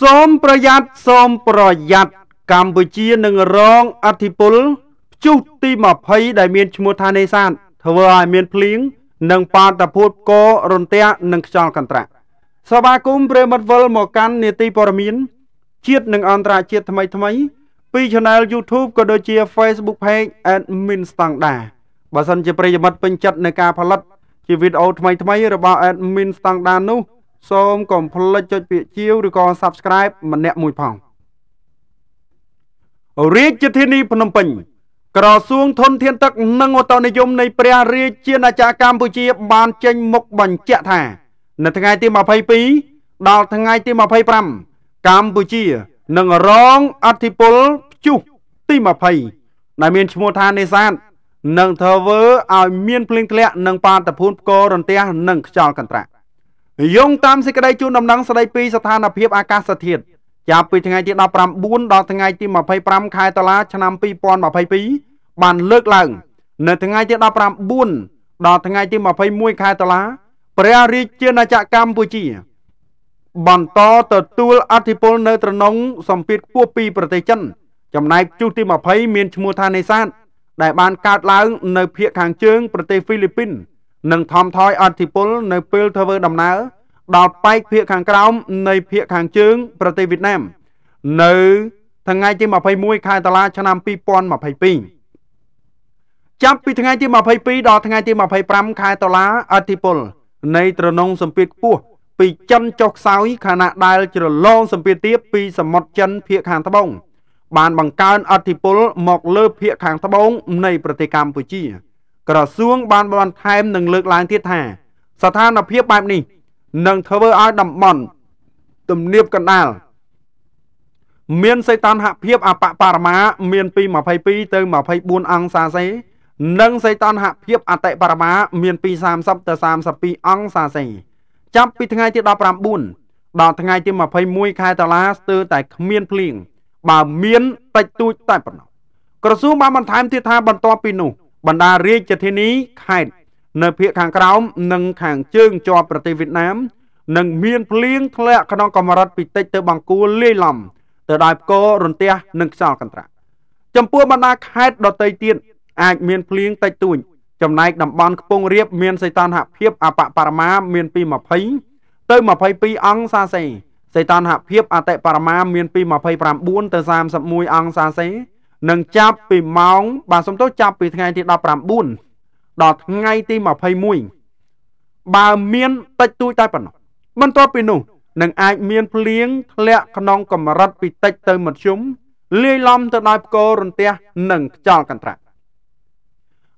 សូមប្រយ័ត្នសូមប្រយ័ត្នកម្ពុជានឹងរងអធិពលព្យុះទី20ដែលមានឈ្មោះថានេសាទធ្វើឲ្យមានភ្លៀងនិងបាតុភូតករន្ទះនិងខ្យល់កន្ត្រាក់សភាគមព្រមិត្តវិលមកកាន់នីតិព័រមាន ជាតិនិងអន្តរជាតិថ្មីថ្មីពី Channel YouTube ក៏ដូចជា Facebook Page Admin Standard បើសិនជាប្រិយមិត្តពេញចិត្តនឹងការផលិត ជាវីដេអូថ្មីថ្មីរបស់ Admin Standard នោះសូមកុំភ្លេចចុចពាក្យជាវឬក៏ Subscribe ម្នាក់មួយផងរាជធានីភ្នំពេញ ក្រសួងធនធានទឹក និងឧតុនិយមនៃព្រះរាជាណាចក្រកម្ពុជា បាន ចេញ មុខបញ្ជាក់ថា នៅថ្ងៃ ទី22ដល់ថ្ងៃទី25កម្ពុជានឹងរងអធិពលព្យុះទី20ដែលមានឈ្មោះថានេសាទនឹងធ្វើឲ្យមានភ្លៀងធ្លាក់និងបាតុភូតផ្គររន្ទះនិងខ្យល់កន្ត្រាក់យោងតាមសេចក្តីជូនដំណឹងស្តីពីស្ថានភាពអាកាសធាតុចាប់ពីថ្ងៃទី19ដល់ថ្ងៃទី25ខែតុលាឆ្នាំ2022បានលើកឡើង នៅថ្ងៃទី19ដល់ថ្ងៃទី21ខែតុលាព្រះរាជាណាចក្រកម្ពុជាបន្តទទួលអធិបុលនៅត្រនងសម្ពាធខ្ពស់ពីប្រទេសចិន ចំណែកជុះទី20មានឈ្មោះថានេសាទដែលបានកើតឡើងនៅភូមិខាងជើង ប្រទេសហ្វីលីពីននិងថមថយអធិពលនៅពេលធ្វើដំណើរដល់ប៉ែកភាគខាងក្រោមនៃភាគខាងជើង ប្រទេសវៀតណាមនៅ ថ្ងៃទី21ខែតុលាឆ្នាំ2022ចាប់ពីថ្ងៃទី22ដល់ថ្ងៃទី25ខែតុលាអធិពល នៃត្រនងសម្ពាធខ្ពស់ពីចិនចុះខ្សោយខណៈដែល ជ្រលងសម្ពាធទាបពីសមុទ្រចិនភាគខាងត្បូងបានបង្កើនអធិពលមក លើភាគខាងត្បូងនៃប្រទេសកម្ពុជា។ក្រសួងបានបន្ថែមនិងលើកឡើងទៀតថា ស្ថានភាពបែបនេះនឹងធ្វើឲ្យតំបន់ទំនាបកណ្ដាល មានសីតុណ្ហភាពអបបរមា មានពី22ទៅ24អង្សាសេនិងសីតុណ្ហភាពអតិបរមាមានពី30ទៅ32អង្សាសេចាប់ពីថ្ងៃទី19ដល់ថ្ងៃទី21ខែតុលាស្ទើរតែគ្មានភ្លៀងបើមានតិចតួចតែប៉ុណ្ណោះក្រសួងបានបន្ថែមទៀតថាបន្ទាប់ពីនោះបណ្ដារាជធានីខេត្តនៅភាគខាងក្រោមនិងខាងជើងជាប់ប្រទេសវៀតណាមនឹងមានភ្លៀងធ្លាក់ក្នុងកម្រិតពីតិចទៅបង្គួលលាយឡំ ទៅដោយផ្គររន្ទះនិងខ្យល់កន្ត្រាក់ចំពោះបណ្ដាខេត្តដទៃទៀតអាចមានភ្លៀងតិចតួចចំណែកតំបន់ខ្ពង់រាបមានសីតុណ្ហភាពអបបរមាមានពី20ទៅ22អង្សាសេសីតុណ្ហភាពអតិបរមាមានពី29ទៅ31អង្សាសេនឹងចាប់ពីម៉ោងបាទសំទោសចាប់ពីថ្ងៃទី19ដល់ថ្ងៃទី21បើមានតិចតួចតែប៉ុណ្ណោះបន្ទាប់ពីនោះនឹងអាចមានភ្លៀងធ្លាក់ក្នុង កម្រិតពីតិចទៅមធ្យមលាយឡំទៅដោយផ្គររន្ទះនិងខ្យល់កន្ត្រាក់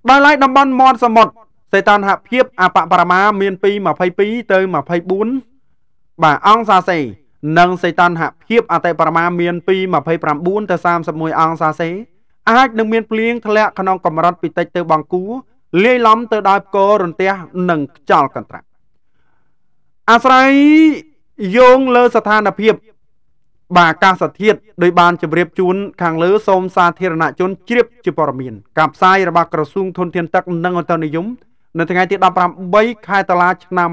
ដោយឡែកតំបន់មន់សមុទ្រសេតានហភាពអបបរមាមានពី22ទៅ24បាទអង្គសាសេនិងសីតណ្ហភាពអតិបរមាមានពី29ទៅ31អង្សាសេអាចនឹងមានភ្លៀងធ្លាក់ក្នុង កម្រិតពីតិចទៅបង្គួរលាយឡំទៅដោយផ្គររន្ទះនិងខ្យល់កន្ត្រាក់អាស្រ័យយោងលើស្ថានភាព បាទអាកាសធាតុដោយបានជម្រាបជូនខាងលើសូមសាធារណជនជ្រាបជាព័ត៌មាន ការផ្សាយរបស់ក្រសួងធនធានទឹក និងអន្តរនិយមនៅថ្ងៃទី18ខែតុលាឆ្នាំ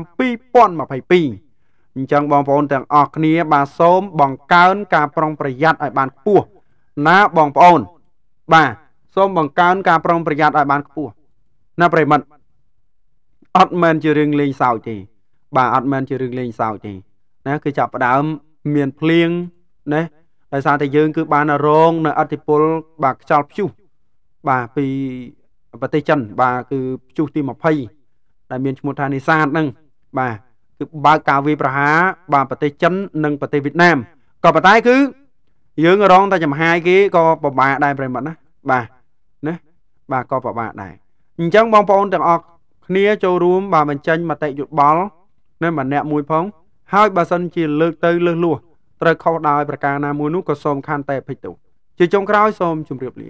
2022អញ្ចឹងបងប្អូនទាំងអស់គ្នា បាទសូមបង្កើនការប្រុងប្រយ័ត្នឲ្យបានខ្ពស់ណាបងប្អូន បាទសូមបង្កើនការប្រុងប្រយ័ត្នឲ្យបានខ្ពស់ណាប្រិមិត្តអត់មែនជារឿងលេងសើចទេបាទអត់មែនជារឿងលេងសើចទេណាគឺចាប់ផ្ដើមមានភ្លៀងណាដោយសារតែយើង គឺ បានរងនៅអធិពលបាទខ្យល់ព្យុះបាទពីប្រទេសចិន បាទគឺព្យុះទី20ដែលមានឈ្មោះថានេសាទហ្នឹងបាទគឺបើកការវាយប្រហារបាទប្រទេសចិននិងប្រទេសវៀតណាមក៏ប៉ុន្តែគឺ យើងរងតែចំហាយគេក៏ពិបាកដែរប្រិមត្តណាបាទណាបាទក៏ពិបាកដែរអញ្ចឹងបងប្អូនទាំងអស់គ្នាចូលរួមបាទបញ្ចេញមតិយោបល់ នៅម្នាក់មួយផង ហើយបើសិនជាលើកទៅលើសលួសត្រូវខុសដោយប្រការណាមួយនោះក៏សូមខន្តីអភ័យទោសជាចុងក្រោយសូមជម្រាបលា